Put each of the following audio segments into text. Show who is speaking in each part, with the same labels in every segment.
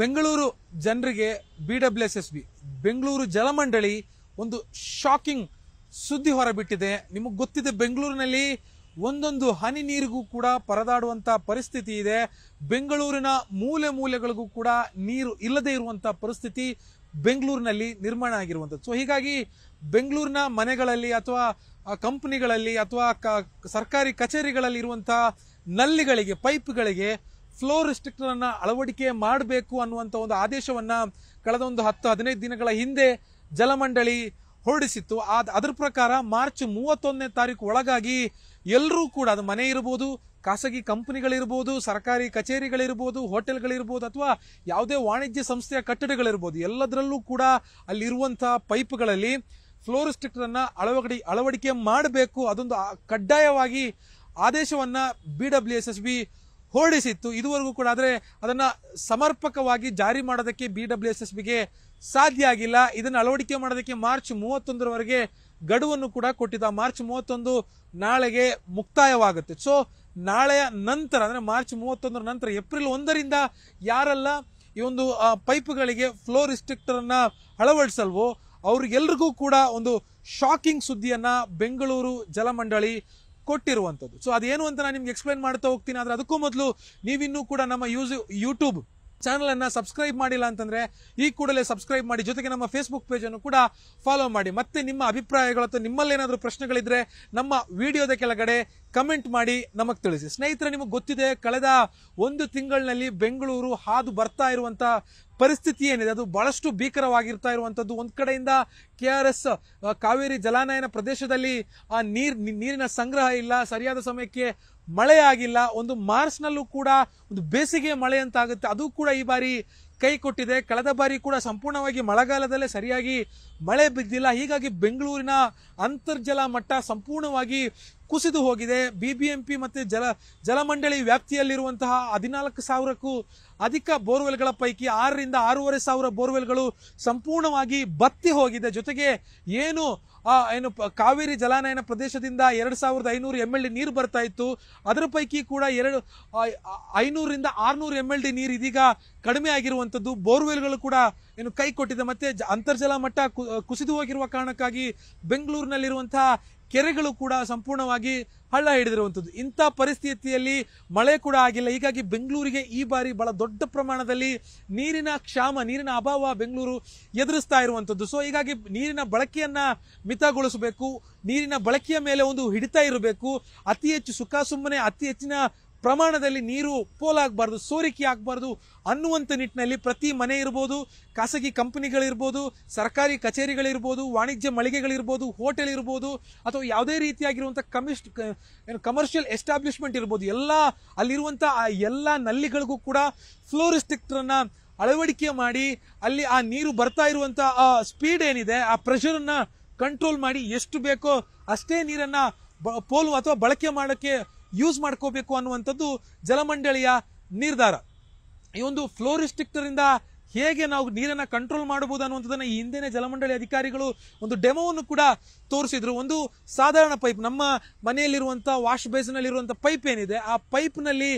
Speaker 1: ಬೆಂಗಳೂರು ಜನರಿಗೆ B S S B Bengaluru ಜಲಮಂಡಳಿ ಒಂದು ಶಾಕಿಂಗ್ ಸುದ್ದಿ ಹೊರಬಿಟ್ಟಿದೆ ನಿಮಗೆ ಗೊತ್ತಿದೆ ಬೆಂಗಳೂರಿನಲ್ಲಿ ಒಂದೊಂದು ಹನಿ ನೀರಿಗೂ ಕೂಡ ಪರದಾಡುವಂಥ ಪರಿಸ್ಥಿತಿ ಇದೆ ಬೆಂಗಳೂರಿನ ಮೂಲೆ ಮೂಲೆಗಳಿಗೂ ಕೂಡ ನೀರು ಇಲ್ಲದೆ ಇರುವಂತಹ ಪರಿಸ್ಥಿತಿ ಬೆಂಗಳೂರಿನಲ್ಲಿ ನಿರ್ಮಾಣ ಆಗಿರುವಂಥದ್ದು ಸೊ ಹೀಗಾಗಿ ಬೆಂಗಳೂರಿನ ಮನೆಗಳಲ್ಲಿ ಅಥವಾ ಕಂಪ್ನಿಗಳಲ್ಲಿ ಅಥವಾ ಸರ್ಕಾರಿ ಕಚೇರಿಗಳಲ್ಲಿ ಇರುವಂತಹ ನಲ್ಲಿಗಳಿಗೆ ಪೈಪ್ಗಳಿಗೆ ಫ್ಲೋ ಅನ್ನ ಅಳವಡಿಕೆ ಮಾಡಬೇಕು ಅನ್ನುವಂಥ ಒಂದು ಆದೇಶವನ್ನು ಕಳೆದ ಒಂದು ಹತ್ತು ಹದಿನೈದು ದಿನಗಳ ಹಿಂದೆ ಜಲಮಂಡಳಿ ಹೊರಡಿಸಿತ್ತು ಆದ ಅದರ ಪ್ರಕಾರ ಮಾರ್ಚ್ ಮೂವತ್ತೊಂದನೇ ತಾರೀಕು ಒಳಗಾಗಿ ಎಲ್ಲರೂ ಕೂಡ ಅದು ಮನೆ ಇರ್ಬೋದು ಖಾಸಗಿ ಕಂಪನಿಗಳಿರ್ಬೋದು ಸರ್ಕಾರಿ ಕಚೇರಿಗಳಿರ್ಬೋದು ಹೋಟೆಲ್ಗಳಿರ್ಬೋದು ಅಥವಾ ಯಾವುದೇ ವಾಣಿಜ್ಯ ಸಂಸ್ಥೆಯ ಕಟ್ಟಡಗಳಿರ್ಬೋದು ಎಲ್ಲದರಲ್ಲೂ ಕೂಡ ಅಲ್ಲಿರುವಂಥ ಪೈಪ್ಗಳಲ್ಲಿ ಅನ್ನ ಅಳವಡಿ ಅಳವಡಿಕೆ ಮಾಡಬೇಕು ಅದೊಂದು ಕಡ್ಡಾಯವಾಗಿ ಆದೇಶವನ್ನು B W S S B ಹೊರಡಿಸಿತ್ತು ಇದುವರೆಗೂ ಕೂಡ ಆದರೆ ಅದನ್ನು ಸಮರ್ಪಕವಾಗಿ ಜಾರಿ ಮಾಡೋದಕ್ಕೆ ಬಿ ಡಬ್ಲ್ಯೂ ಎಸ್ ಎಸ್ ಸಾಧ್ಯ ಆಗಿಲ್ಲ ಇದನ್ನು ಅಳವಡಿಕೆ ಮಾಡೋದಕ್ಕೆ ಮಾರ್ಚ್ ಮೂವತ್ತೊಂದರವರೆಗೆ ಗಡುವನ್ನು ಕೂಡ ಕೊಟ್ಟಿದ್ದ ಮಾರ್ಚ್ ಮೂವತ್ತೊಂದು ನಾಳೆಗೆ ಮುಕ್ತಾಯವಾಗುತ್ತೆ ಸೊ ನಾಳೆಯ ನಂತರ ಅಂದರೆ ಮಾರ್ಚ್ ಮೂವತ್ತೊಂದರ ನಂತರ ಏಪ್ರಿಲ್ ಒಂದರಿಂದ ಯಾರೆಲ್ಲ ಈ ಒಂದು ಪೈಪ್ಗಳಿಗೆ ಫ್ಲೋ ರಿಸ್ಟ್ರಿಕ್ಟರನ್ನು ಅಳವಡಿಸಲ್ವೋ ಅವ್ರಿಗೆಲ್ರಿಗೂ ಕೂಡ ಒಂದು ಶಾಕಿಂಗ್ ಸುದ್ದಿಯನ್ನು ಬೆಂಗಳೂರು ಜಲಮಂಡಳಿ ಕೊಟ್ಟಿರುವಂಥದ್ದು ಸೊ ಅದೇನು ಅಂತ ನಾನು ನಿಮ್ಗೆ ಎಕ್ಸ್ಪ್ಲೈನ್ ಮಾಡ್ತಾ ಹೋಗ್ತೀನಿ ಆದ್ರೆ ಅದಕ್ಕೂ ಮೊದಲು ನೀವಿನ್ನೂ ಕೂಡ ನಮ್ಮ ಯೂಸ್ ಯೂಟ್ಯೂಬ್ ಚಾನಲನ್ನು ಸಬ್ಸ್ಕ್ರೈಬ್ ಮಾಡಿಲ್ಲ ಅಂತಂದರೆ ಈ ಕೂಡಲೇ ಸಬ್ಸ್ಕ್ರೈಬ್ ಮಾಡಿ ಜೊತೆಗೆ ನಮ್ಮ ಫೇಸ್ಬುಕ್ ಪೇಜನ್ನು ಕೂಡ ಫಾಲೋ ಮಾಡಿ ಮತ್ತೆ ನಿಮ್ಮ ಅಭಿಪ್ರಾಯಗಳು ಅಥವಾ ನಿಮ್ಮಲ್ಲೇನಾದರೂ ಪ್ರಶ್ನೆಗಳಿದ್ರೆ ನಮ್ಮ ವಿಡಿಯೋದ ಕೆಳಗಡೆ ಕಮೆಂಟ್ ಮಾಡಿ ನಮಗೆ ತಿಳಿಸಿ ಸ್ನೇಹಿತರೆ ನಿಮಗೆ ಗೊತ್ತಿದೆ ಕಳೆದ ಒಂದು ತಿಂಗಳಿನಲ್ಲಿ ಬೆಂಗಳೂರು ಹಾದು ಬರ್ತಾ ಇರುವಂಥ ಪರಿಸ್ಥಿತಿ ಏನಿದೆ ಅದು ಬಹಳಷ್ಟು ಭೀಕರವಾಗಿರ್ತಾ ಇರುವಂಥದ್ದು ಒಂದು ಕಡೆಯಿಂದ ಕೆ ಆರ್ ಎಸ್ ಕಾವೇರಿ ಜಲಾನಯನ ಪ್ರದೇಶದಲ್ಲಿ ಆ ನೀರ್ ನೀರಿನ ಸಂಗ್ರಹ ಇಲ್ಲ ಸರಿಯಾದ ಸಮಯಕ್ಕೆ ಮಳೆ ಆಗಿಲ್ಲ ಒಂದು ಮಾರ್ಚ್ನಲ್ಲೂ ಕೂಡ ಒಂದು ಬೇಸಿಗೆ ಮಳೆ ಅಂತ ಆಗುತ್ತೆ ಅದು ಕೂಡ ಈ ಬಾರಿ ಕೈ ಕೊಟ್ಟಿದೆ ಕಳೆದ ಬಾರಿ ಕೂಡ ಸಂಪೂರ್ಣವಾಗಿ ಮಳೆಗಾಲದಲ್ಲೇ ಸರಿಯಾಗಿ ಮಳೆ ಬಿದ್ದಿಲ್ಲ ಹೀಗಾಗಿ ಬೆಂಗಳೂರಿನ ಅಂತರ್ಜಲ ಮಟ್ಟ ಸಂಪೂರ್ಣವಾಗಿ ಕುಸಿದು ಹೋಗಿದೆ ಬಿ ಬಿ ಎಂ ಪಿ ಮತ್ತು ಜಲ ಜಲಮಂಡಳಿ ವ್ಯಾಪ್ತಿಯಲ್ಲಿರುವಂತಹ ಹದಿನಾಲ್ಕು ಸಾವಿರಕ್ಕೂ ಅಧಿಕ ಬೋರ್ವೆಲ್ಗಳ ಪೈಕಿ ಆರರಿಂದ ಆರೂವರೆ ಸಾವಿರ ಬೋರ್ವೆಲ್ಗಳು ಸಂಪೂರ್ಣವಾಗಿ ಬತ್ತಿ ಹೋಗಿದೆ ಜೊತೆಗೆ ಏನು ಆ ಏನು ಕಾವೇರಿ ಜಲಾನಯನ ಪ್ರದೇಶದಿಂದ ಎರಡು ಸಾವಿರದ ಐನೂರು ಎಮ್ ಎಲ್ ಡಿ ನೀರು ಬರ್ತಾ ಇತ್ತು ಅದರ ಪೈಕಿ ಕೂಡ ಎರಡು ಐನೂರಿಂದ ಆರ್ನೂರು ಎಮ್ ಎಲ್ ಡಿ ನೀರು ಇದೀಗ ಕಡಿಮೆ ಆಗಿರುವಂಥದ್ದು ಬೋರ್ವೆಲ್ಗಳು ಕೂಡ ಏನು ಕೈ ಕೊಟ್ಟಿದೆ ಮತ್ತೆ ಅಂತರ್ಜಲ ಮಟ್ಟ ಕುಸಿದು ಹೋಗಿರುವ ಕಾರಣಕ್ಕಾಗಿ ಬೆಂಗಳೂರಿನಲ್ಲಿರುವಂತಹ ಕೆರೆಗಳು ಕೂಡ ಸಂಪೂರ್ಣವಾಗಿ ಹಳ್ಳ ಹಿಡಿದಿರುವಂಥದ್ದು ಇಂಥ ಪರಿಸ್ಥಿತಿಯಲ್ಲಿ ಮಳೆ ಕೂಡ ಆಗಿಲ್ಲ ಹೀಗಾಗಿ ಬೆಂಗಳೂರಿಗೆ ಈ ಬಾರಿ ಬಹಳ ದೊಡ್ಡ ಪ್ರಮಾಣದಲ್ಲಿ ನೀರಿನ ಕ್ಷಾಮ ನೀರಿನ ಅಭಾವ ಬೆಂಗಳೂರು ಎದುರಿಸ್ತಾ ಇರುವಂಥದ್ದು ಸೊ ಹೀಗಾಗಿ ನೀರಿನ ಬಳಕೆಯನ್ನು ಮಿತಗೊಳಿಸಬೇಕು ನೀರಿನ ಬಳಕೆಯ ಮೇಲೆ ಒಂದು ಹಿಡಿತ ಇರಬೇಕು ಅತಿ ಹೆಚ್ಚು ಸುಖ ಸುಮ್ಮನೆ ಅತಿ ಹೆಚ್ಚಿನ ಪ್ರಮಾಣದಲ್ಲಿ ನೀರು ಪೋಲಾಗಬಾರ್ದು ಸೋರಿಕೆ ಆಗಬಾರ್ದು ಅನ್ನುವಂಥ ನಿಟ್ಟಿನಲ್ಲಿ ಪ್ರತಿ ಮನೆ ಇರ್ಬೋದು ಖಾಸಗಿ ಕಂಪನಿಗಳಿರ್ಬೋದು ಸರ್ಕಾರಿ ಕಚೇರಿಗಳಿರ್ಬೋದು ವಾಣಿಜ್ಯ ಮಳಿಗೆಗಳಿರ್ಬೋದು ಹೋಟೆಲ್ ಇರ್ಬೋದು ಅಥವಾ ಯಾವುದೇ ರೀತಿಯಾಗಿರುವಂಥ ಕಮಿಸ್ಟ್ ಏನು ಕಮರ್ಷಿಯಲ್ ಎಸ್ಟಾಬ್ಲಿಷ್ಮೆಂಟ್ ಇರ್ಬೋದು ಎಲ್ಲ ಅಲ್ಲಿರುವಂಥ ಆ ಎಲ್ಲ ನಲ್ಲಿಗಳಿಗೂ ಕೂಡ ಫ್ಲೋರಿಸ್ಟಿಕ್ಟ್ರನ್ನು ಅಳವಡಿಕೆ ಮಾಡಿ ಅಲ್ಲಿ ಆ ನೀರು ಬರ್ತಾ ಇರುವಂಥ ಆ ಸ್ಪೀಡ್ ಏನಿದೆ ಆ ಪ್ರೆಷರನ್ನು ಕಂಟ್ರೋಲ್ ಮಾಡಿ ಎಷ್ಟು ಬೇಕೋ ಅಷ್ಟೇ ನೀರನ್ನು ಪೋಲು ಅಥವಾ ಬಳಕೆ ಮಾಡೋಕ್ಕೆ ಯೂಸ್ ಮಾಡ್ಕೋಬೇಕು ಅನ್ನುವಂಥದ್ದು ಜಲಮಂಡಳಿಯ ನಿರ್ಧಾರ ಈ ಒಂದು ಫ್ಲೋರಿಸ್ಟಿಕ್ಟರಿಂದ ಹೇಗೆ ನಾವು ನೀರನ್ನು ಕಂಟ್ರೋಲ್ ಮಾಡಬಹುದು ಅನ್ನುವಂಥದ್ದನ್ನು ಈ ಹಿಂದೆ ಜಲಮಂಡಳಿ ಅಧಿಕಾರಿಗಳು ಒಂದು ಡೆಮೋವನ್ನು ಕೂಡ ತೋರಿಸಿದ್ರು ಒಂದು ಸಾಧಾರಣ ಪೈಪ್ ನಮ್ಮ ಮನೆಯಲ್ಲಿರುವಂಥ ವಾಶ್ ಬೇಸಿನಲ್ಲಿರುವಂಥ ಪೈಪ್ ಏನಿದೆ ಆ ಪೈಪ್ನಲ್ಲಿ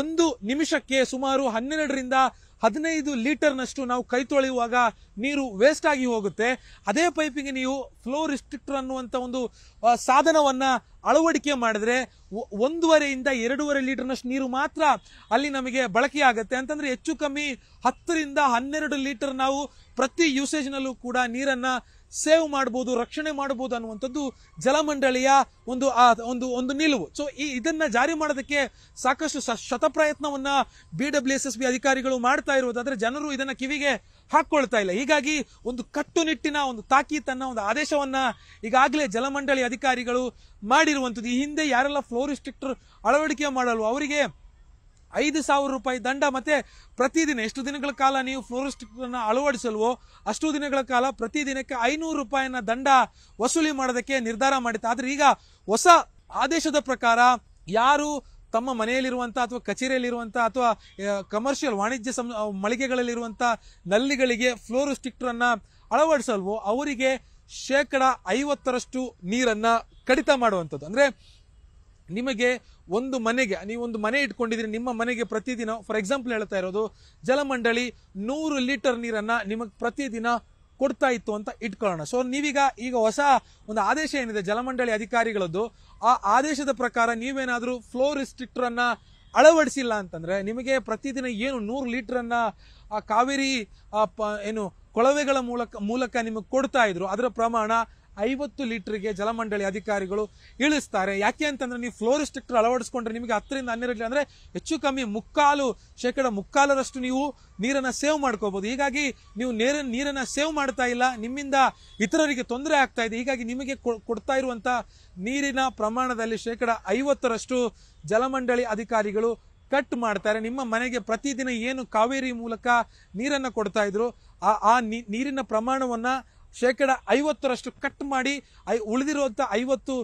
Speaker 1: ಒಂದು ನಿಮಿಷಕ್ಕೆ ಸುಮಾರು ಹನ್ನೆರಡರಿಂದ ಹದಿನೈದು ಲೀಟರ್ನಷ್ಟು ನಾವು ಕೈ ತೊಳೆಯುವಾಗ ನೀರು ವೇಸ್ಟ್ ಆಗಿ ಹೋಗುತ್ತೆ ಅದೇ ಪೈಪಿಗೆ ನೀವು ಫ್ಲೋ ರಿಸ್ಟ್ರಿಕ್ಟರ್ ಅನ್ನುವಂಥ ಒಂದು ಸಾಧನವನ್ನು ಅಳವಡಿಕೆ ಮಾಡಿದ್ರೆ ಒಂದೂವರೆಯಿಂದ ಎರಡೂವರೆ ಲೀಟರ್ನಷ್ಟು ನೀರು ಮಾತ್ರ ಅಲ್ಲಿ ನಮಗೆ ಬಳಕೆಯಾಗುತ್ತೆ ಆಗುತ್ತೆ ಅಂತಂದರೆ ಹೆಚ್ಚು ಕಮ್ಮಿ ಹತ್ತರಿಂದ ಹನ್ನೆರಡು ಲೀಟರ್ ನಾವು ಪ್ರತಿ ಯೂಸೇಜ್ನಲ್ಲೂ ಕೂಡ ನೀರನ್ನು ಸೇವ್ ಮಾಡ್ಬೋದು ರಕ್ಷಣೆ ಮಾಡ್ಬೋದು ಅನ್ನುವಂಥದ್ದು ಜಲಮಂಡಳಿಯ ಒಂದು ಆ ಒಂದು ಒಂದು ನಿಲುವು ಸೊ ಈ ಇದನ್ನ ಜಾರಿ ಮಾಡೋದಕ್ಕೆ ಸಾಕಷ್ಟು ಶತಪ್ರಯತ್ನವನ್ನ B W S S B ಅಧಿಕಾರಿಗಳು ಮಾಡ್ತಾ ಇರುವುದಾದ್ರೆ ಜನರು ಇದನ್ನ ಕಿವಿಗೆ ಹಾಕೊಳ್ತಾ ಇಲ್ಲ ಹೀಗಾಗಿ ಒಂದು ಕಟ್ಟುನಿಟ್ಟಿನ ಒಂದು ತಾಕೀತನ್ನ ಒಂದು ಆದೇಶವನ್ನ ಈಗಾಗಲೇ ಜಲಮಂಡಳಿ ಅಧಿಕಾರಿಗಳು ಮಾಡಿರುವಂಥದ್ದು ಈ ಹಿಂದೆ ಯಾರೆಲ್ಲ ಫ್ಲೋರ್ ರಿಸ್ಟ್ರಿಕ್ಟರ್ ಅಳವಡಿಕೆ ಮಾಡಲ್ವೋ ಅವರಿಗೆ ಐದು ಸಾವಿರ ರೂಪಾಯಿ ದಂಡ ಮತ್ತೆ ಪ್ರತಿದಿನ ಎಷ್ಟು ದಿನಗಳ ಕಾಲ ನೀವು ಫ್ಲೋರಿಸ್ಟ್ ಅಳವಡಿಸಲ್ವೋ ಅಷ್ಟು ದಿನಗಳ ಕಾಲ ಪ್ರತಿದಿನಕ್ಕೆ ಐನೂರು ರೂಪಾಯಿನ ದಂಡ ವಸೂಲಿ ಮಾಡೋದಕ್ಕೆ ನಿರ್ಧಾರ ಮಾಡಿತ್ತು ಆದ್ರೆ ಈಗ ಹೊಸ ಆದೇಶದ ಪ್ರಕಾರ ಯಾರು ತಮ್ಮ ಮನೆಯಲ್ಲಿರುವಂಥ ಅಥವಾ ಕಚೇರಿಯಲ್ಲಿರುವಂಥ ಅಥವಾ ಕಮರ್ಷಿಯಲ್ ವಾಣಿಜ್ಯ ಸಂ ಮಳಿಗೆಗಳಲ್ಲಿರುವಂಥ ನಲ್ಲಿಗಳಿಗೆ ಫ್ಲೋರಿಸ್ಟಿಕ್ಟ್ರನ್ನು ಅಳವಡಿಸಲ್ವೋ ಅವರಿಗೆ ಶೇಕಡ ಐವತ್ತರಷ್ಟು ನೀರನ್ನ ಕಡಿತ ಮಾಡುವಂಥದ್ದು ಅಂದ್ರೆ ನಿಮಗೆ ಒಂದು ಮನೆಗೆ ನೀವು ಒಂದು ಮನೆ ಇಟ್ಕೊಂಡಿದ್ರೆ ನಿಮ್ಮ ಮನೆಗೆ ಪ್ರತಿದಿನ ಫಾರ್ ಎಕ್ಸಾಂಪಲ್ ಹೇಳ್ತಾ ಇರೋದು ಜಲಮಂಡಳಿ ನೂರು ಲೀಟರ್ ನೀರನ್ನು ನಿಮಗೆ ಪ್ರತಿದಿನ ಕೊಡ್ತಾ ಇತ್ತು ಅಂತ ಇಟ್ಕೊಳ್ಳೋಣ ಸೊ ನೀವೀಗ ಈಗ ಹೊಸ ಒಂದು ಆದೇಶ ಏನಿದೆ ಜಲಮಂಡಳಿ ಅಧಿಕಾರಿಗಳದ್ದು ಆ ಆದೇಶದ ಪ್ರಕಾರ ನೀವೇನಾದರೂ ಫ್ಲೋ ರಿಸ್ಟ್ರಿಕ್ಟರನ್ನು ಅಳವಡಿಸಿಲ್ಲ ಅಂತಂದರೆ ನಿಮಗೆ ಪ್ರತಿದಿನ ಏನು ನೂರು ಲೀಟ್ರನ್ನು ಆ ಕಾವೇರಿ ಏನು ಕೊಳವೆಗಳ ಮೂಲಕ ಮೂಲಕ ನಿಮಗೆ ಕೊಡ್ತಾ ಇದ್ರು ಅದರ ಪ್ರಮಾಣ ಐವತ್ತು ಲೀಟರ್ಗೆ ಜಲಮಂಡಳಿ ಅಧಿಕಾರಿಗಳು ಇಳಿಸ್ತಾರೆ ಯಾಕೆ ಅಂತಂದ್ರೆ ನೀವು ಫ್ಲೋರಿಸ್ಟ್ರಿಕ್ಟರ್ ಅಳವಡಿಸ್ಕೊಂಡ್ರೆ ನಿಮಗೆ ಹತ್ತರಿಂದ ಹನ್ನೆರಡು ಲೀಟರ್ ಅಂದರೆ ಹೆಚ್ಚು ಕಮ್ಮಿ ಮುಕ್ಕಾಲು ಶೇಕಡ ಮುಕ್ಕಾಲರಷ್ಟು ನೀವು ನೀರನ್ನು ಸೇವ್ ಮಾಡ್ಕೋಬಹುದು ಹೀಗಾಗಿ ನೀವು ನೇರ ನೀರನ್ನು ಸೇವ್ ಮಾಡ್ತಾ ಇಲ್ಲ ನಿಮ್ಮಿಂದ ಇತರರಿಗೆ ತೊಂದರೆ ಆಗ್ತಾ ಇದೆ ಹೀಗಾಗಿ ನಿಮಗೆ ಕೊಡ್ತಾ ಇರುವಂತ ನೀರಿನ ಪ್ರಮಾಣದಲ್ಲಿ ಶೇಕಡ ಐವತ್ತರಷ್ಟು ಜಲಮಂಡಳಿ ಅಧಿಕಾರಿಗಳು ಕಟ್ ಮಾಡ್ತಾರೆ ನಿಮ್ಮ ಮನೆಗೆ ಪ್ರತಿದಿನ ಏನು ಕಾವೇರಿ ಮೂಲಕ ನೀರನ್ನು ಕೊಡ್ತಾ ಇದ್ರು ಆ ನೀರಿನ ಪ್ರಮಾಣವನ್ನ ಶೇಕಡ ಐವತ್ತರಷ್ಟು ಕಟ್ ಮಾಡಿ ಉಳಿದಿರುವಂತ ಐವತ್ತು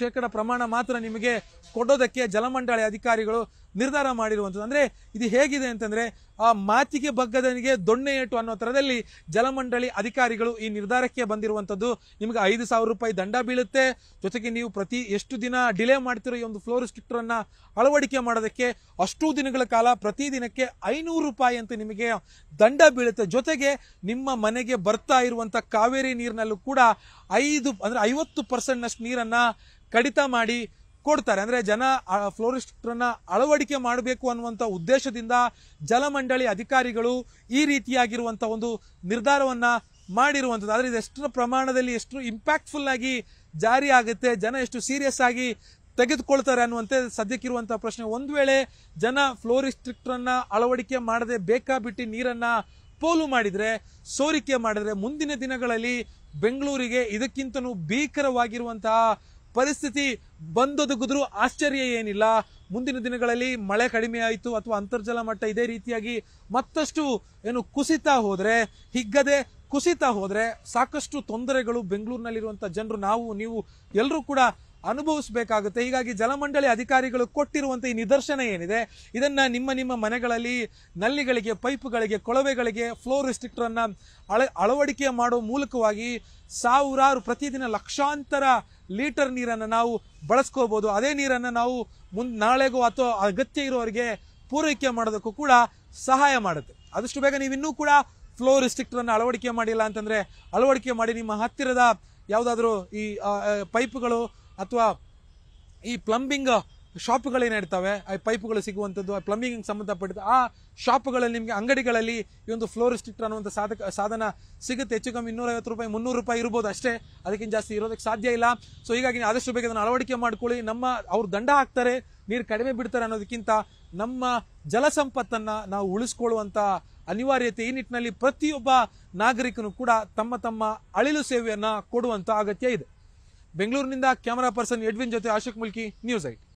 Speaker 1: ಶೇಕಡ ಪ್ರಮಾಣ ಮಾತ್ರ ನಿಮಗೆ ಕೊಡೋದಕ್ಕೆ ಜಲಮಂಡಳಿ ಅಧಿಕಾರಿಗಳು ನಿರ್ಧಾರ ಮಾಡಿರುವಂಥದ್ದು ಅಂದರೆ ಇದು ಹೇಗಿದೆ ಅಂತಂದರೆ ಆ ಮಾತಿಗೆ ಬಗ್ಗದನಿಗೆ ದೊಣ್ಣೆ ಏಟು ಅನ್ನೋ ಥರದಲ್ಲಿ ಜಲಮಂಡಳಿ ಅಧಿಕಾರಿಗಳು ಈ ನಿರ್ಧಾರಕ್ಕೆ ಬಂದಿರುವಂಥದ್ದು ನಿಮಗೆ ಐದು ಸಾವಿರ ರೂಪಾಯಿ ದಂಡ ಬೀಳುತ್ತೆ ಜೊತೆಗೆ ನೀವು ಪ್ರತಿ ಎಷ್ಟು ದಿನ ಡಿಲೇ ಮಾಡ್ತಿರೋ ಈ ಒಂದು ಫ್ಲೋರ್ ರಿಸ್ಟ್ರಿಕ್ಟರನ್ನು ಅಳವಡಿಕೆ ಮಾಡೋದಕ್ಕೆ ಅಷ್ಟು ದಿನಗಳ ಕಾಲ ಪ್ರತಿ ದಿನಕ್ಕೆ ಐನೂರು ರೂಪಾಯಿ ಅಂತ ನಿಮಗೆ ದಂಡ ಬೀಳುತ್ತೆ ಜೊತೆಗೆ ನಿಮ್ಮ ಮನೆಗೆ ಬರ್ತಾ ಇರುವಂಥ ಕಾವೇರಿ ನೀರಿನಲ್ಲೂ ಕೂಡ ಐದು ಅಂದರೆ ಐವತ್ತು ಪರ್ಸೆಂಟ್ನಷ್ಟು ನೀರನ್ನು ಕಡಿತ ಮಾಡಿ ಕೊಡ್ತಾರೆ ಅಂದ್ರೆ ಜನ ಫ್ಲೋರಿಸ್ಟ್ರನ್ನ ಅಳವಡಿಕೆ ಮಾಡಬೇಕು ಅನ್ನುವಂಥ ಉದ್ದೇಶದಿಂದ ಜಲಮಂಡಳಿ ಅಧಿಕಾರಿಗಳು ಈ ರೀತಿಯಾಗಿರುವಂಥ ಒಂದು ನಿರ್ಧಾರವನ್ನ ಮಾಡಿರುವಂಥದ್ದು ಆದರೆ ಇದು ಎಷ್ಟು ಪ್ರಮಾಣದಲ್ಲಿ ಎಷ್ಟು ಇಂಪ್ಯಾಕ್ಟ್ಫುಲ್ ಆಗಿ ಜಾರಿ ಆಗುತ್ತೆ ಜನ ಎಷ್ಟು ಸೀರಿಯಸ್ ಆಗಿ ತೆಗೆದುಕೊಳ್ತಾರೆ ಅನ್ನುವಂತೆ ಸದ್ಯಕ್ಕಿರುವಂಥ ಪ್ರಶ್ನೆ ಒಂದು ವೇಳೆ ಜನ ಫ್ಲೋರಿಸ್ಟ್ರಿಕ್ಟ್ರನ್ನ ಅಳವಡಿಕೆ ಮಾಡದೆ ಬೇಕಾಬಿಟ್ಟು ನೀರನ್ನು ಪೋಲು ಮಾಡಿದರೆ ಸೋರಿಕೆ ಮಾಡಿದರೆ ಮುಂದಿನ ದಿನಗಳಲ್ಲಿ ಬೆಂಗಳೂರಿಗೆ ಇದಕ್ಕಿಂತಲೂ ಭೀಕರವಾಗಿರುವಂತಹ ಪರಿಸ್ಥಿತಿ ಬಂದೊದಗಿದ್ರೂ ಆಶ್ಚರ್ಯ ಏನಿಲ್ಲ ಮುಂದಿನ ದಿನಗಳಲ್ಲಿ ಮಳೆ ಕಡಿಮೆ ಆಯಿತು ಅಥವಾ ಅಂತರ್ಜಲ ಮಟ್ಟ ಇದೇ ರೀತಿಯಾಗಿ ಮತ್ತಷ್ಟು ಏನು ಕುಸಿತ ಹೋದರೆ ಹಿಗ್ಗದೆ ಕುಸಿತ ಹೋದರೆ ಸಾಕಷ್ಟು ತೊಂದರೆಗಳು ಬೆಂಗಳೂರಿನಲ್ಲಿರುವಂಥ ಜನರು ನಾವು ನೀವು ಎಲ್ಲರೂ ಕೂಡ ಅನುಭವಿಸಬೇಕಾಗುತ್ತೆ ಹೀಗಾಗಿ ಜಲಮಂಡಳಿ ಅಧಿಕಾರಿಗಳು ಕೊಟ್ಟಿರುವಂಥ ಈ ನಿದರ್ಶನ ಏನಿದೆ ಇದನ್ನು ನಿಮ್ಮ ನಿಮ್ಮ ಮನೆಗಳಲ್ಲಿ ನಲ್ಲಿಗಳಿಗೆ ಪೈಪ್ಗಳಿಗೆ ಕೊಳವೆಗಳಿಗೆ ಫ್ಲೋ ರಿಸ್ಟ್ರಿಕ್ಟರನ್ನು ಅಳ ಅಳವಡಿಕೆ ಮಾಡೋ ಮೂಲಕವಾಗಿ ಸಾವಿರಾರು ಪ್ರತಿದಿನ ಲಕ್ಷಾಂತರ ಲೀಟರ್ ನೀರನ್ನು ನಾವು ಬಳಸ್ಕೋಬೋದು ಅದೇ ನೀರನ್ನು ನಾವು ಮುಂದ್ ನಾಳೆಗೂ ಅಥವಾ ಅಗತ್ಯ ಇರೋರಿಗೆ ಪೂರೈಕೆ ಮಾಡೋದಕ್ಕೂ ಕೂಡ ಸಹಾಯ ಮಾಡುತ್ತೆ ಅದಷ್ಟು ಬೇಗ ನೀವಿನ್ನೂ ಕೂಡ ಫ್ಲೋ ರಿಸ್ಟ್ರಿಕ್ಟರನ್ನು ಅಳವಡಿಕೆ ಮಾಡಿಲ್ಲ ಅಂತಂದರೆ ಅಳವಡಿಕೆ ಮಾಡಿ ನಿಮ್ಮ ಹತ್ತಿರದ ಯಾವುದಾದ್ರೂ ಈ ಪೈಪ್ಗಳು ಅಥವಾ ಈ ಪ್ಲಂಬಿಂಗ್ ಏನಿರ್ತವೆ ಆ ಪೈಪ್ಗಳು ಸಿಗುವಂಥದ್ದು ಆ ಪ್ಲಂಬಿಂಗ್ ಸಂಬಂಧಪಟ್ಟ ಆ ಶಾಪ್ಗಳಲ್ಲಿ ನಿಮಗೆ ಅಂಗಡಿಗಳಲ್ಲಿ ಈ ಒಂದು ಫ್ಲೋರಿಸ್ಟಿಕ್ಟ್ ಅನ್ನುವಂಥ ಸಾಧಕ ಸಾಧನ ಸಿಗುತ್ತೆ ಹೆಚ್ಚು ಕಮ್ಮಿ ಇನ್ನೂರೈವತ್ತು ರೂಪಾಯಿ ಮುನ್ನೂರು ರೂಪಾಯಿ ಇರ್ಬೋದು ಅಷ್ಟೇ ಅದಕ್ಕಿಂತ ಜಾಸ್ತಿ ಇರೋದಕ್ಕೆ ಸಾಧ್ಯ ಇಲ್ಲ ಸೊ ಹೀಗಾಗಿ ಆದಷ್ಟು ಬೇಗ ಅದನ್ನು ಅಳವಡಿಕೆ ಮಾಡ್ಕೊಳ್ಳಿ ನಮ್ಮ ಅವ್ರು ದಂಡ ಹಾಕ್ತಾರೆ ನೀರು ಕಡಿಮೆ ಬಿಡ್ತಾರೆ ಅನ್ನೋದಕ್ಕಿಂತ ನಮ್ಮ ಜಲಸಂಪತ್ತನ್ನು ನಾವು ಉಳಿಸ್ಕೊಳ್ಳುವಂಥ ಅನಿವಾರ್ಯತೆ ಈ ನಿಟ್ಟಿನಲ್ಲಿ ಪ್ರತಿಯೊಬ್ಬ ನಾಗರಿಕನು ಕೂಡ ತಮ್ಮ ತಮ್ಮ ಅಳಿಲು ಸೇವೆಯನ್ನು ಕೊಡುವಂಥ ಅಗತ್ಯ ಇದೆ ಬೆಂಗಳೂರಿನಿಂದ ಕ್ಯಾಮರಾ ಪರ್ಸನ್ ಎಡ್ವಿನ್ ಜೊತೆ ಅಶೋಕ್ ಮುಲ್ಕಿ ನ್ಯೂಸ್ ಐಟ್